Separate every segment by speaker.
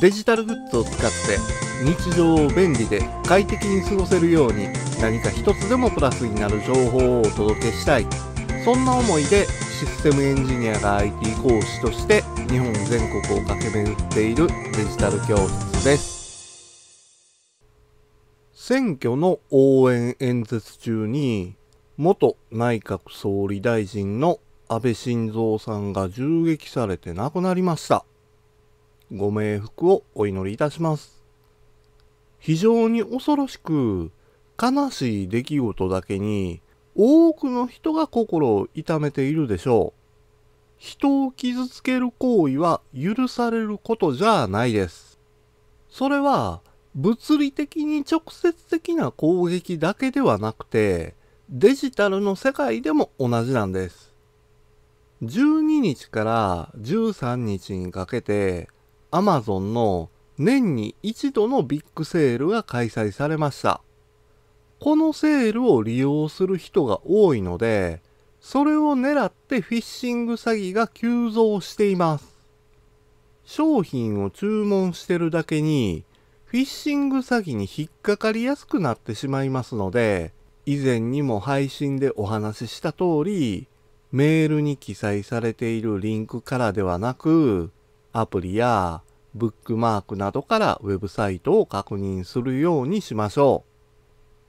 Speaker 1: デジタルグッズを使って日常を便利で快適に過ごせるように何か一つでもプラスになる情報をお届けしたいそんな思いでシステムエンジニアが IT 講師として日本全国を駆け巡っているデジタル教室です選挙の応援演説中に元内閣総理大臣の安倍晋三さんが銃撃されて亡くなりましたご冥福をお祈りいたします。非常に恐ろしく悲しい出来事だけに多くの人が心を痛めているでしょう。人を傷つける行為は許されることじゃないです。それは物理的に直接的な攻撃だけではなくてデジタルの世界でも同じなんです。12日から13日にかけて Amazon の年に一度のビッグセールが開催されました。このセールを利用する人が多いので、それを狙ってフィッシング詐欺が急増しています。商品を注文してるだけに、フィッシング詐欺に引っかかりやすくなってしまいますので、以前にも配信でお話しした通り、メールに記載されているリンクからではなく、アプリやブックマークなどからウェブサイトを確認するようにしましょ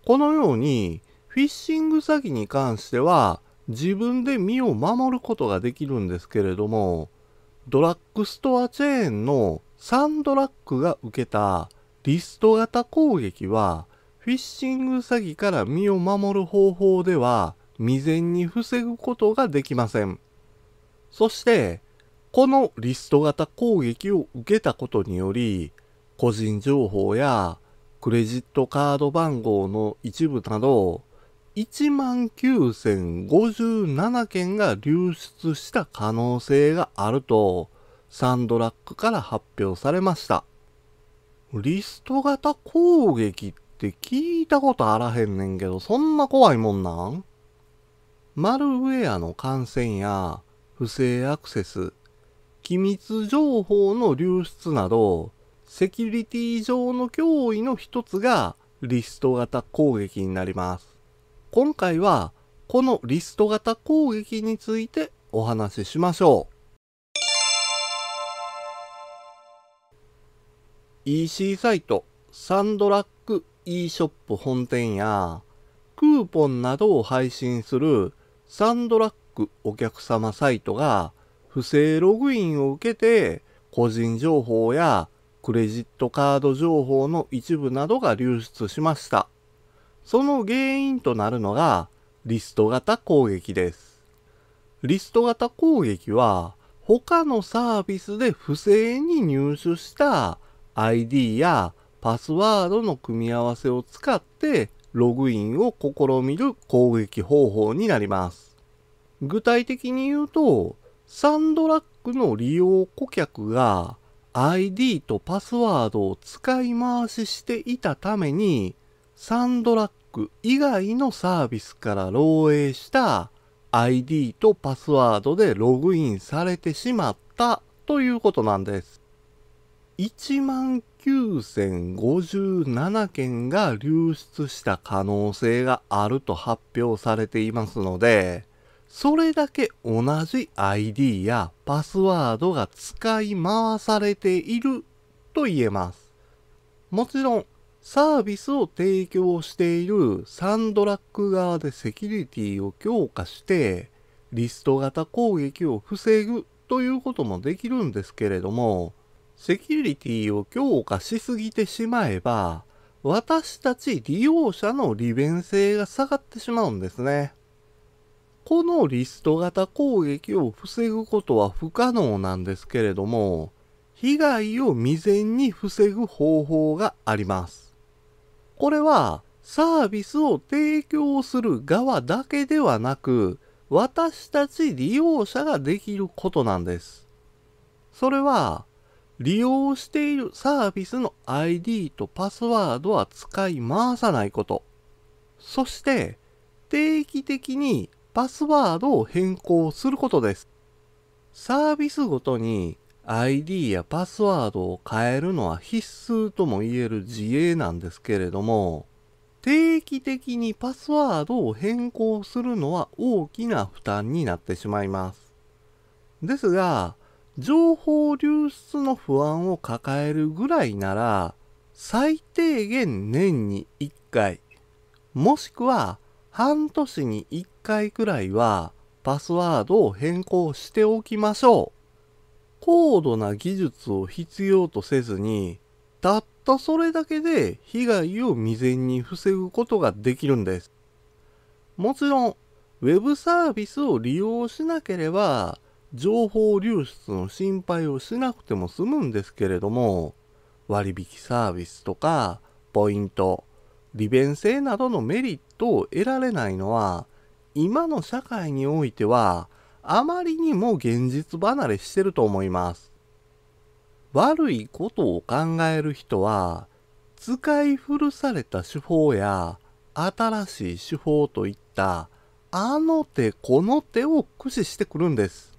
Speaker 1: う。このように、フィッシング詐欺に関しては、自分で身を守ることができるんですけれども、ドラッグストアチェーンのサンドラッグが受けたリスト型攻撃は、フィッシング詐欺から身を守る方法では未然に防ぐことができません。そして、このリスト型攻撃を受けたことにより、個人情報やクレジットカード番号の一部など、19,057件が流出した可能性があると、サンドラックから発表されました。リスト型攻撃って聞いたことあらへんねんけど、そんな怖いもんなんマルウェアの感染や不正アクセス、機密情報の流出など、セキュリティ上の脅威の一つがリスト型攻撃になります。今回はこのリスト型攻撃についてお話ししましょう。EC サイト、サンドラック e ショップ本店やクーポンなどを配信するサンドラックお客様サイトが不正ログインを受けて、個人情報やクレジットカード情報の一部などが流出しました。その原因となるのがリスト型攻撃です。リスト型攻撃は他のサービスで不正に入手した ID やパスワードの組み合わせを使ってログインを試みる攻撃方法になります。具体的に言うと、サンドラックの利用顧客が ID とパスワードを使い回ししていたために、サンドラック以外のサービスから漏洩した ID とパスワードでログインされてしまったということなんです。19,057件が流出した可能性があると発表されていますので、それだけ同じ ID やパスワードが使い回されていると言えます。もちろん、サービスを提供しているサンドラック側でセキュリティを強化して、リスト型攻撃を防ぐということもできるんですけれども、セキュリティを強化しすぎてしまえば、私たち利用者の利便性が下がってしまうんですね。このリスト型攻撃を防ぐことは不可能なんですけれども、被害を未然に防ぐ方法があります。これはサービスを提供する側だけではなく、私たち利用者ができることなんです。それは、利用しているサービスの ID とパスワードは使い回さないこと。そして、定期的にパスワードを変更することです。サービスごとに ID やパスワードを変えるのは必須とも言える自営なんですけれども、定期的にパスワードを変更するのは大きな負担になってしまいます。ですが、情報流出の不安を抱えるぐらいなら、最低限年に1回、もしくは半年に1回くらいはパスワードを変更しておきましょう。高度な技術を必要とせずに、たったそれだけで被害を未然に防ぐことができるんです。もちろん、web サービスを利用しなければ、情報流出の心配をしなくても済むんですけれども、割引サービスとか、ポイント、利便性などのメリットを得られないのは、今の社会においては、あまりにも現実離れしてると思います。悪いことを考える人は、使い古された手法や新しい手法といったあの手この手を駆使してくるんです。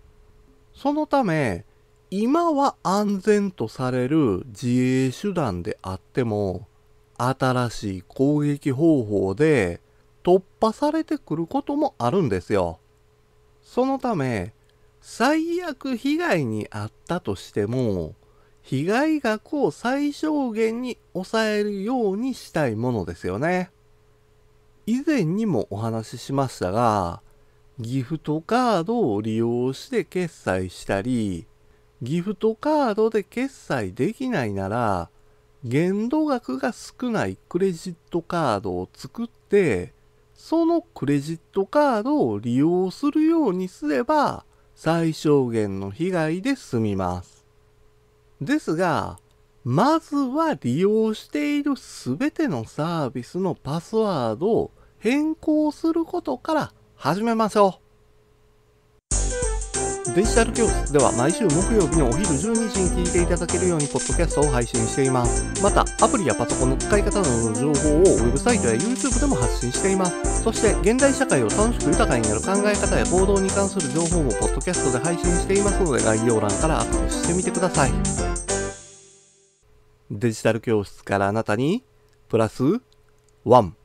Speaker 1: そのため、今は安全とされる自衛手段であっても、新しい攻撃方法で突破されてくることもあるんですよ。そのため、最悪被害に遭ったとしても、被害額を最小限に抑えるようにしたいものですよね。以前にもお話ししましたが、ギフトカードを利用して決済したり、ギフトカードで決済できないなら、限度額が少ないクレジットカードを作って、そのクレジットカードを利用するようにすれば最小限の被害で済みます。ですが、まずは利用している全てのサービスのパスワードを変更することから始めましょう。デジタル教室では毎週木曜日のお昼12時に聞いていただけるようにポッドキャストを配信しています。また、アプリやパソコンの使い方などの情報をウェブサイトや YouTube でも発信しています。そして、現代社会を楽しく豊かになる考え方や行動に関する情報もポッドキャストで配信していますので概要欄からアクセスしてみてください。デジタル教室からあなたに、プラス、ワン。